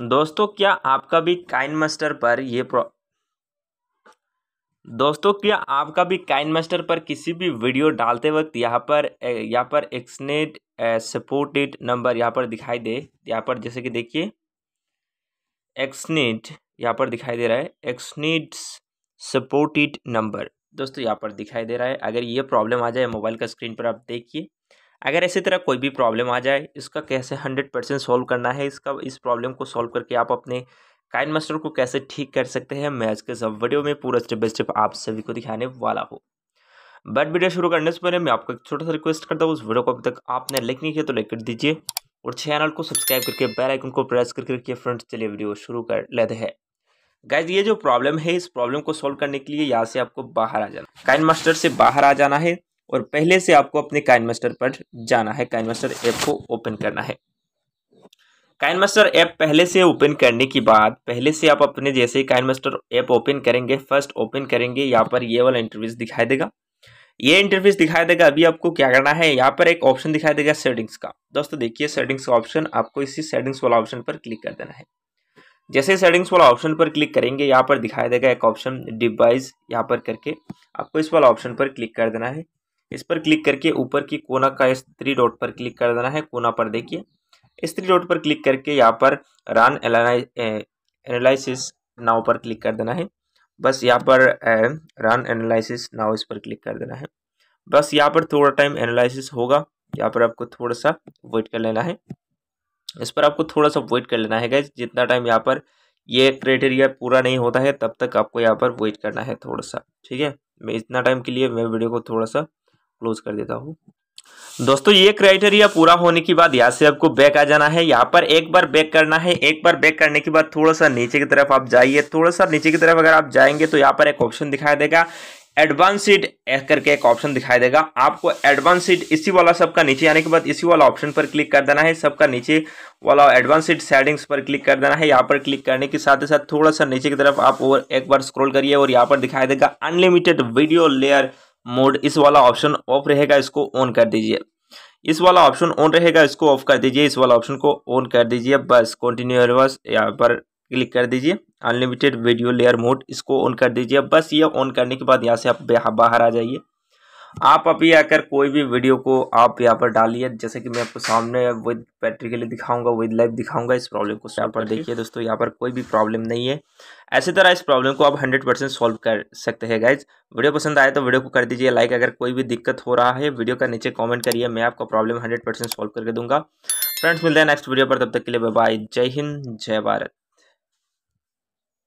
दोस्तों क्या आपका भी काइन मास्टर पर ये प्रॉ दोस्तों क्या आपका भी काइन मास्टर पर किसी भी वीडियो डालते वक्त यहाँ पर यहाँ पर एक्सनेट सपोर्टेड नंबर यहाँ पर दिखाई दे यहाँ पर जैसे कि देखिए एक्सनेट यहाँ पर दिखाई दे रहा है एक्सनेट्स सपोर्टेड नंबर दोस्तों यहाँ पर दिखाई दे रहा है अगर ये प्रॉब्लम आ जाए मोबाइल का स्क्रीन पर आप देखिए अगर ऐसी तरह कोई भी प्रॉब्लम आ जाए इसका कैसे हंड्रेड परसेंट सॉल्व करना है इसका इस प्रॉब्लम को सॉल्व करके आप अपने काइन मास्टर को कैसे ठीक कर सकते हैं मैं आज के सब वीडियो में पूरा स्टेप बाई स्टेप आप सभी को दिखाने वाला हूँ बट वीडियो शुरू करने से पहले मैं आपको एक छोटा सा रिक्वेस्ट करता हूँ उस वीडियो को अभी तक आपने लाइक नहीं किया तो लाइक कर दीजिए और चैनल को सब्सक्राइब करके बेल आइकन को प्रेस करके रखिए फ्रेंड्स चलिए वीडियो शुरू कर लेते हैं गाइज ये जो प्रॉब्लम है इस प्रॉब्लम को सॉल्व करने के लिए यहाँ से आपको बाहर आ जाना काइन मास्टर से बाहर आ जाना है और पहले से आपको अपने काइन मास्टर पर जाना है काइन मास्टर ऐप को ओपन करना है काइन मास्टर ऐप पहले से ओपन करने के बाद पहले से आप अपने जैसे ही काइन मास्टर ऐप ओपन करेंगे फर्स्ट ओपन करेंगे यहाँ पर ये वाला इंटरव्यूज दिखाई देगा ये इंटरव्यूज दिखाई देगा अभी आपको क्या करना है यहाँ पर एक ऑप्शन दिखाई देगा सेटिंग्स का दोस्तों देखिए सेटिंग्स का ऑप्शन आपको इसी सेटिंग्स वाला ऑप्शन पर क्लिक कर देना है जैसे सेटिंग्स वाला ऑप्शन पर क्लिक करेंगे यहाँ पर दिखाई देगा एक ऑप्शन डिवाइस यहाँ पर करके आपको इस वाला ऑप्शन पर क्लिक कर देना है इस पर क्लिक करके ऊपर की कोना का स्त्री डॉट पर क्लिक कर देना है कोना पर देखिए स्त्री डॉट पर क्लिक करके यहाँ पर रन एनालिसिस नाव पर क्लिक कर देना है बस यहाँ पर रन एनालिसिस नाव इस पर क्लिक कर देना है बस यहाँ पर थोड़ा टाइम एनालिसिस होगा यहाँ पर आपको थोड़ा सा वेट कर लेना है इस पर आपको थोड़ा सा वेट कर लेना है गैस जितना टाइम यहाँ पर ये क्राइटेरिया पूरा नहीं होता है तब तक आपको यहाँ पर वेट करना है थोड़ा सा ठीक है मैं इतना टाइम के लिए मैं वीडियो को थोड़ा सा क्लोज कर देता हूँ दोस्तों ये क्राइटेरिया पूरा होने के बाद यहाँ से आपको बैक आ जाना है यहाँ पर एक बार बैक करना है एक बार बैक करने के बाद थोड़ा सा नीचे की तरफ आप जाइए थोड़ा सा नीचे की तरफ अगर आप जाएंगे तो यहाँ पर एक ऑप्शन दिखाई देगा एडवांसड करके एक ऑप्शन दिखाई देगा आपको एडवांसड इसी वाला सबका नीचे आने के बाद इसी वाला ऑप्शन पर क्लिक कर देना है सबका नीचे वाला एडवांसड सेटिंग्स पर क्लिक कर देना है यहाँ पर क्लिक करने के साथ ही साथ थोड़ा सा नीचे की तरफ आप और एक बार स्क्रॉल करिए और यहाँ पर दिखाई देगा अनलिमिटेड वीडियो लेयर मोड इस वाला ऑप्शन ऑफ रहेगा इसको ऑन कर दीजिए इस वाला ऑप्शन ऑन रहेगा इसको ऑफ कर दीजिए इस वाला ऑप्शन को ऑन कर दीजिए बस कंटिन्यू बस यहाँ पर क्लिक कर दीजिए अनलिमिटेड वीडियो लेयर मोड इसको ऑन कर दीजिए बस ये ऑन करने के बाद यहाँ से आप बाहर आ जाइए आप अभी आकर कोई भी वीडियो को आप यहाँ पर डालिए जैसे कि मैं आपको सामने विद बैटरी के लिए दिखाऊंगा विद लाइफ दिखाऊंगा इस प्रॉब्लम को यहाँ पर देखिए दोस्तों यहाँ पर कोई भी प्रॉब्लम नहीं है ऐसी तरह इस प्रॉब्लम को आप हंड्रेड परसेंट सॉल्व कर सकते हैं गाइज वीडियो पसंद आए तो वीडियो को कर दीजिए लाइक अगर कोई भी दिक्कत हो रहा है वीडियो का नीचे कॉमेंट करिए मैं आपका प्रॉब्लम हंड्रेड सॉल्व करके दूंगा फ्रेंड्स मिलते हैं नेक्स्ट वीडियो पर तब तक के लिए बाय जय हिंद जय भारत